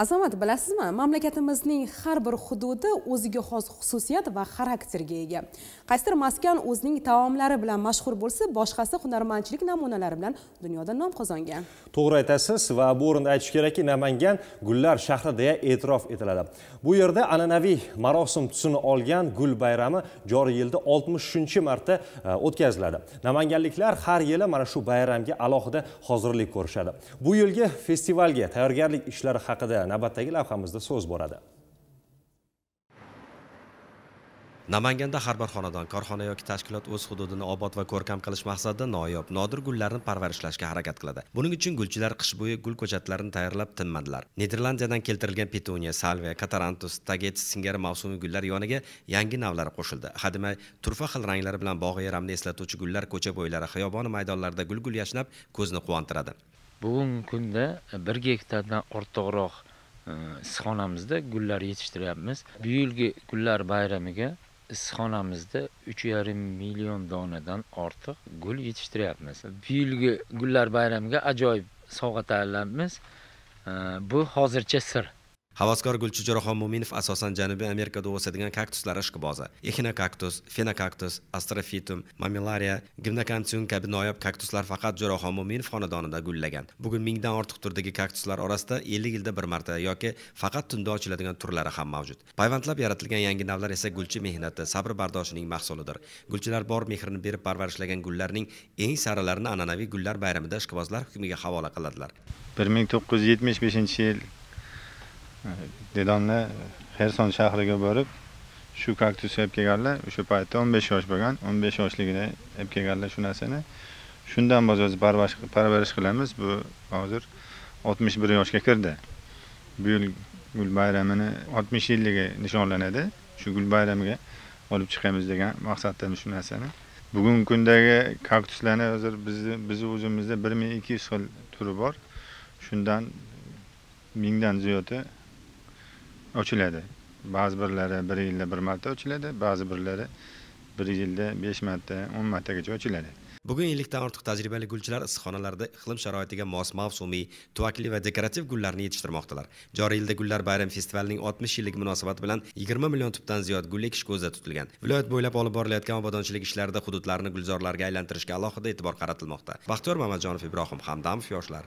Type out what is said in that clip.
azamat bilasizmi mamlakatimizning har bir hududi o'ziga xos xususiyat va xarakterga ega qaysidir maskan o'zining taomlari bilan mashhur bo'lsa boshqasi hunarmandchilik namunalari bilan dunyoda nom qozongan to'g'ri aytasiz va bu o'rinda aytish kerakki namangan gullar shahri deya e'tirof etiladi bu yerda an'anaviy marosim tusini olgan gul bayrami joriy yilda oltmishinchi marta e, o'tkaziladi namanganliklar har yili mana shu bayramga alohida hozirlik ko'rishadi bu yilgi festivalga tayyorgarlik ishlari haqida navbatdagi lavhamizda so'z boradi namanganda har bir xonadon korxona yoki tashkilot o'z hududini obod va ko'rkam qilish maqsadida noyob nodir gullarni parvarishlashga harakat qiladi buning uchun gulchilar qish bo'yi gul ko'chatlarini tayyorlab tinmadilar niderlandiyadan keltirilgan petuniya salviya katarantus tagetis singari mavsumiy gullar yoniga yangi navlar qo'shildi hademay turfa xil ranglari bilan bog'i yaramni eslatuvchi gullar ko'cha bo'ylari xiyoboni maydonlarida gul gul yashnab ko'zni quvontiradi bugungi kunda bir gektardan ortiqroq issiqxonamizda gullar yetishtiryapmiz bu yilgi gullar bayramiga issiqxonamizda uch yarim million donadan ortiq gul yetishtiryapmiz bu yilgi gullar bayramiga ajoyib sovg'a tayyorlayapmiz bu hozircha sir havaskor gulchijaraxon mo'minov asosan janubiy amerikada o'sadigan kaktuslar ishqibozi echinokaktus fenokaktus astrofitum mamilariya gimnakantium kabi noyob kaktuslar faqat jo'raxon mo'minov xonadonida gullagan bugun mingdan ortiq turdagi kaktuslar orasida ellik yilda bir marta yoki faqat tunda ochiladigan turlari ham mavjud payvandlab yaratilgan yangi navlar esa gulchi mehnati sabr bardoshining mahsulidir gulchilar bor mehrini berib parvarishlagan gullarning eng saralarini an'anaviy gullar bayramida ishqibozlar hukmiga havola qiladilar bir ming to'qqiz yuz yetmish beshinchi yil dedamni xerson shahriga borib shu kaktusni olib kelganlar o'sha paytda o'n besh yosh bo'lgan o'n besh yoshligida olib kelganlar shu narsani shundan bozor parvarish qilamiz bu hozir oltmish bir yoshga kirdi bu yil gul bayramini oltmish yilligi nishonlanadi shu gul bayramiga olib chiqamiz degan maqsaddamiz shu narsani bugungi kundagi kaktuslarni hozir bizni bizni o'zimizda bir ming ikki yuz xil turi bor shundan mingdan ziyodi ochiladi ba'zi birlari bir yilda bir marta ochiladi ba'zi birlari bir yilda besh marta o'n martagacha ochiladi bugun ellikdan ortiq tajribali gulchilar issiqxonalarda iqlim sharoitiga mos mavsumiy tuvakli va dekorativ gullarni yetishtirmoqdalar joriy yilda gullar bayram festivalining 60 yillik munosabati bilan 20 million tubdan ziyod gul ekish ko'zda tutilgan viloyat bo'ylab olib borilayotgan obodonchilik ishlarida hududlarni gulzorlarga aylantirishga alohida e'tibor qaratilmoqda baxtiyor mamajonov ibrohim hamdamov yoshlar